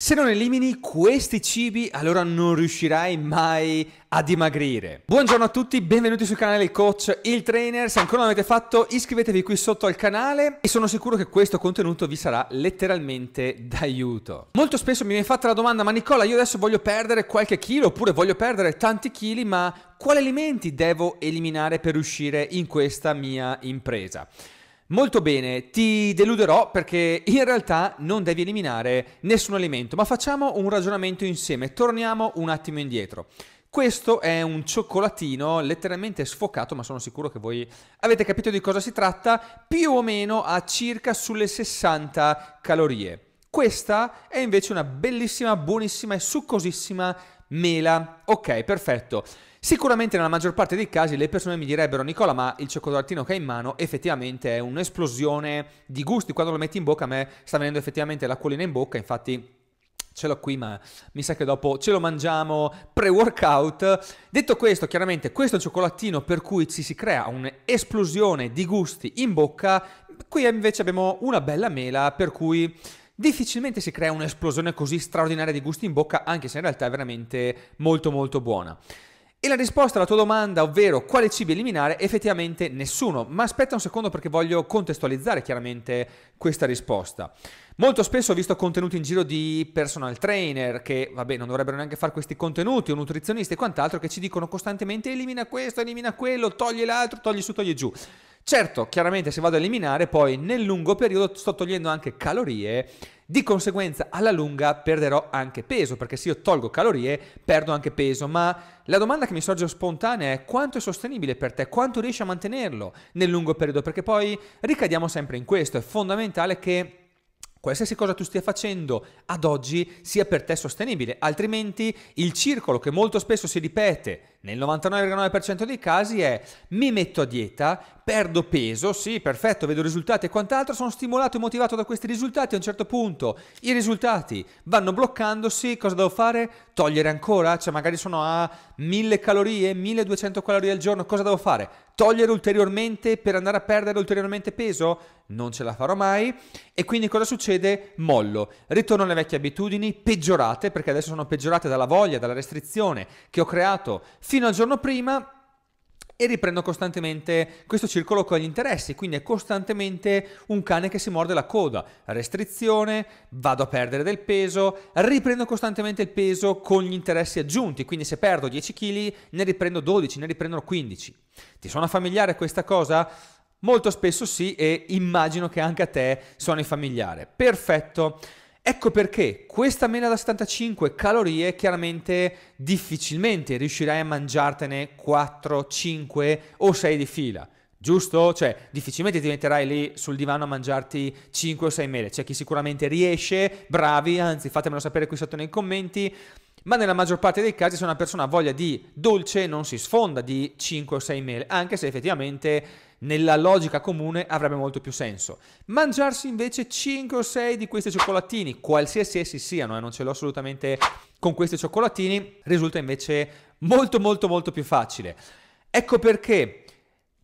Se non elimini questi cibi, allora non riuscirai mai a dimagrire. Buongiorno a tutti, benvenuti sul canale Coach Il Trainer. Se ancora non l'avete fatto, iscrivetevi qui sotto al canale e sono sicuro che questo contenuto vi sarà letteralmente d'aiuto. Molto spesso mi viene fatta la domanda, ma Nicola, io adesso voglio perdere qualche chilo oppure voglio perdere tanti chili, ma quali alimenti devo eliminare per uscire in questa mia impresa? Molto bene, ti deluderò perché in realtà non devi eliminare nessun alimento, ma facciamo un ragionamento insieme, torniamo un attimo indietro. Questo è un cioccolatino letteralmente sfocato, ma sono sicuro che voi avete capito di cosa si tratta, più o meno a circa sulle 60 calorie. Questa è invece una bellissima, buonissima e succosissima mela. Ok, perfetto. Sicuramente nella maggior parte dei casi le persone mi direbbero Nicola ma il cioccolatino che hai in mano effettivamente è un'esplosione di gusti, quando lo metti in bocca a me sta venendo effettivamente l'acquolina in bocca, infatti ce l'ho qui ma mi sa che dopo ce lo mangiamo pre-workout. Detto questo, chiaramente questo è un cioccolatino per cui ci si crea un'esplosione di gusti in bocca, qui invece abbiamo una bella mela per cui difficilmente si crea un'esplosione così straordinaria di gusti in bocca, anche se in realtà è veramente molto molto buona. E la risposta alla tua domanda, ovvero quale cibi eliminare, effettivamente nessuno. Ma aspetta un secondo perché voglio contestualizzare chiaramente questa risposta. Molto spesso ho visto contenuti in giro di personal trainer che, vabbè, non dovrebbero neanche fare questi contenuti, o nutrizionisti e quant'altro, che ci dicono costantemente elimina questo, elimina quello, togli l'altro, togli su, togli giù. Certo, chiaramente se vado a eliminare poi nel lungo periodo sto togliendo anche calorie, di conseguenza alla lunga perderò anche peso, perché se io tolgo calorie perdo anche peso, ma la domanda che mi sorge spontanea è quanto è sostenibile per te, quanto riesci a mantenerlo nel lungo periodo, perché poi ricadiamo sempre in questo, è fondamentale che qualsiasi cosa tu stia facendo ad oggi sia per te sostenibile, altrimenti il circolo che molto spesso si ripete nel 99,9% dei casi è mi metto a dieta, perdo peso, sì, perfetto, vedo risultati e quant'altro, sono stimolato e motivato da questi risultati, a un certo punto i risultati vanno bloccandosi, cosa devo fare? Togliere ancora? Cioè magari sono a 1000 calorie, 1200 calorie al giorno, cosa devo fare? Togliere ulteriormente per andare a perdere ulteriormente peso? Non ce la farò mai e quindi cosa succede? Mollo, ritorno alle vecchie abitudini peggiorate perché adesso sono peggiorate dalla voglia, dalla restrizione che ho creato fino fino al giorno prima e riprendo costantemente questo circolo con gli interessi, quindi è costantemente un cane che si morde la coda, restrizione, vado a perdere del peso, riprendo costantemente il peso con gli interessi aggiunti, quindi se perdo 10 kg ne riprendo 12, ne riprendo 15. Ti suona familiare questa cosa? Molto spesso sì e immagino che anche a te suoni familiare. Perfetto. Ecco perché questa mela da 75 calorie chiaramente difficilmente riuscirai a mangiartene 4, 5 o 6 di fila. Giusto? Cioè, difficilmente ti metterai lì sul divano a mangiarti 5 o 6 mele. C'è chi sicuramente riesce, bravi, anzi fatemelo sapere qui sotto nei commenti. Ma nella maggior parte dei casi se una persona ha voglia di dolce non si sfonda di 5 o 6 mele, anche se effettivamente nella logica comune avrebbe molto più senso. Mangiarsi invece 5 o 6 di questi cioccolatini, qualsiasi essi siano, e eh, non ce l'ho assolutamente con questi cioccolatini, risulta invece molto molto molto più facile. Ecco perché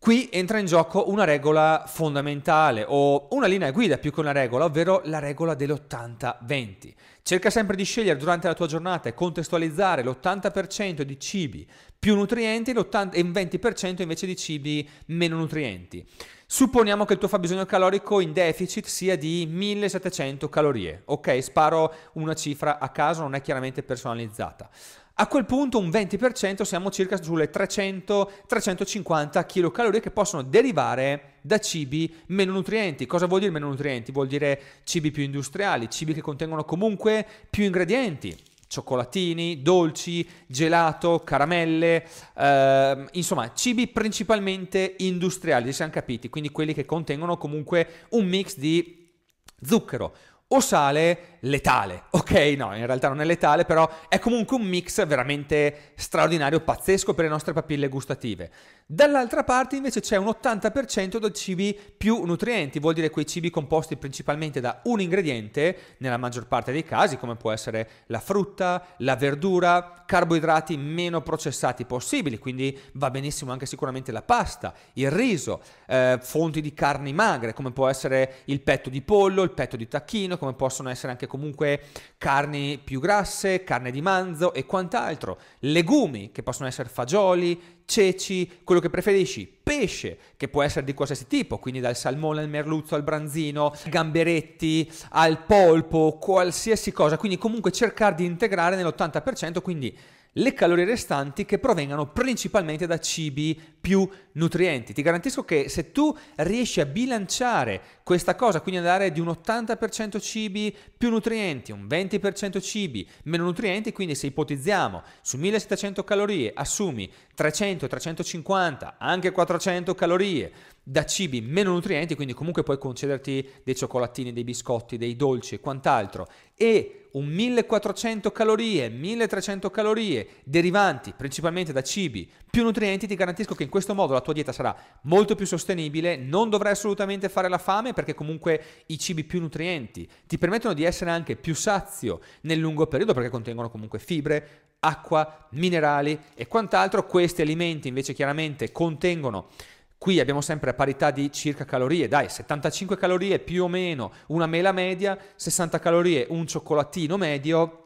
Qui entra in gioco una regola fondamentale o una linea guida più che una regola, ovvero la regola dell'80-20. Cerca sempre di scegliere durante la tua giornata e contestualizzare l'80% di cibi più nutrienti e un 20% invece di cibi meno nutrienti. Supponiamo che il tuo fabbisogno calorico in deficit sia di 1700 calorie. Ok, sparo una cifra a caso, non è chiaramente personalizzata. A quel punto un 20% siamo circa sulle 300-350 kcal che possono derivare da cibi meno nutrienti. Cosa vuol dire meno nutrienti? Vuol dire cibi più industriali, cibi che contengono comunque più ingredienti. Cioccolatini, dolci, gelato, caramelle, eh, insomma cibi principalmente industriali, ci siamo capiti, quindi quelli che contengono comunque un mix di zucchero, o sale letale, ok? No, in realtà non è letale, però è comunque un mix veramente straordinario, pazzesco per le nostre papille gustative. Dall'altra parte invece c'è un 80% di cibi più nutrienti, vuol dire quei cibi composti principalmente da un ingrediente, nella maggior parte dei casi, come può essere la frutta, la verdura, carboidrati meno processati possibili, quindi va benissimo anche sicuramente la pasta, il riso, eh, fonti di carni magre, come può essere il petto di pollo, il petto di tacchino, cucino, come possono essere anche comunque carni più grasse, carne di manzo e quant'altro, legumi che possono essere fagioli, ceci, quello che preferisci, pesce che può essere di qualsiasi tipo, quindi dal salmone al merluzzo al branzino, gamberetti al polpo, qualsiasi cosa, quindi comunque cercare di integrare nell'80%, quindi le calorie restanti che provengano principalmente da cibi più nutrienti. Ti garantisco che se tu riesci a bilanciare questa cosa, quindi andare di un 80% cibi più nutrienti, un 20% cibi meno nutrienti, quindi se ipotizziamo su 1700 calorie assumi 300, 350, anche 400 calorie da cibi meno nutrienti, quindi comunque puoi concederti dei cioccolatini, dei biscotti, dei dolci e quant'altro, e un 1400 calorie, 1300 calorie derivanti principalmente da cibi più nutrienti, ti garantisco che in questo modo la tua dieta sarà molto più sostenibile, non dovrai assolutamente fare la fame perché comunque i cibi più nutrienti ti permettono di essere anche più sazio nel lungo periodo perché contengono comunque fibre, acqua, minerali e quant'altro. Questi alimenti invece chiaramente contengono Qui abbiamo sempre parità di circa calorie, dai, 75 calorie più o meno una mela media, 60 calorie un cioccolatino medio,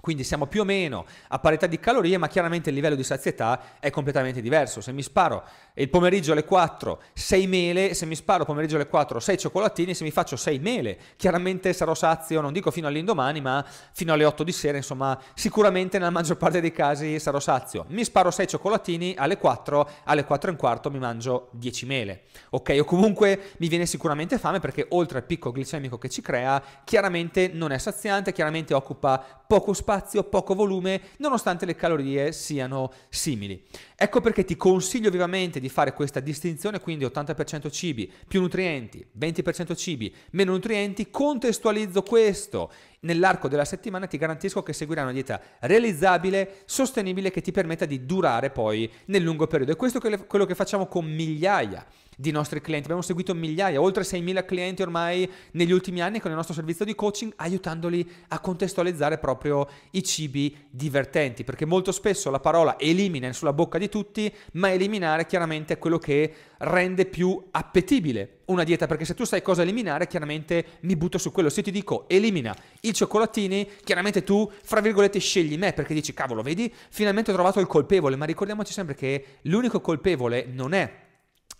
quindi siamo più o meno a parità di calorie, ma chiaramente il livello di sazietà è completamente diverso. Se mi sparo il pomeriggio alle 4 6 mele, se mi sparo il pomeriggio alle 4 6 cioccolatini, se mi faccio 6 mele, chiaramente sarò sazio, non dico fino all'indomani, ma fino alle 8 di sera, insomma, sicuramente nella maggior parte dei casi sarò sazio. Mi sparo 6 cioccolatini, alle 4, alle 4 e un quarto mi mangio 10 mele. Ok, o comunque mi viene sicuramente fame perché oltre al picco glicemico che ci crea, chiaramente non è saziante, chiaramente occupa poco spazio spazio, poco volume, nonostante le calorie siano simili. Ecco perché ti consiglio vivamente di fare questa distinzione, quindi 80% cibi più nutrienti, 20% cibi meno nutrienti, contestualizzo questo nell'arco della settimana e ti garantisco che seguirai una dieta realizzabile, sostenibile, che ti permetta di durare poi nel lungo periodo. E questo è quello che facciamo con migliaia di nostri clienti. Abbiamo seguito migliaia, oltre 6.000 clienti ormai negli ultimi anni con il nostro servizio di coaching, aiutandoli a contestualizzare proprio i cibi divertenti, perché molto spesso la parola elimina è sulla bocca di tutti, ma eliminare chiaramente è quello che rende più appetibile una dieta, perché se tu sai cosa eliminare, chiaramente mi butto su quello. Se ti dico elimina i cioccolatini, chiaramente tu, fra virgolette, scegli me, perché dici, cavolo, vedi, finalmente ho trovato il colpevole, ma ricordiamoci sempre che l'unico colpevole non è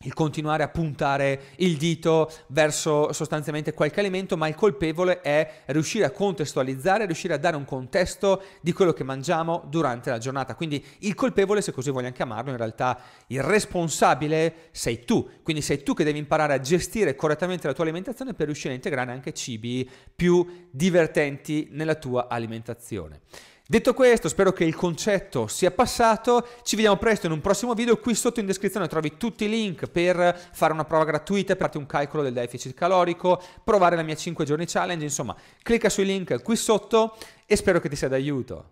il continuare a puntare il dito verso sostanzialmente qualche elemento, ma il colpevole è riuscire a contestualizzare, riuscire a dare un contesto di quello che mangiamo durante la giornata. Quindi il colpevole, se così vogliamo chiamarlo, in realtà il responsabile sei tu. Quindi sei tu che devi imparare a gestire correttamente la tua alimentazione per riuscire a integrare anche cibi più divertenti nella tua alimentazione. Detto questo, spero che il concetto sia passato, ci vediamo presto in un prossimo video, qui sotto in descrizione trovi tutti i link per fare una prova gratuita, per farti un calcolo del deficit calorico, provare la mia 5 giorni challenge, insomma, clicca sui link qui sotto e spero che ti sia d'aiuto.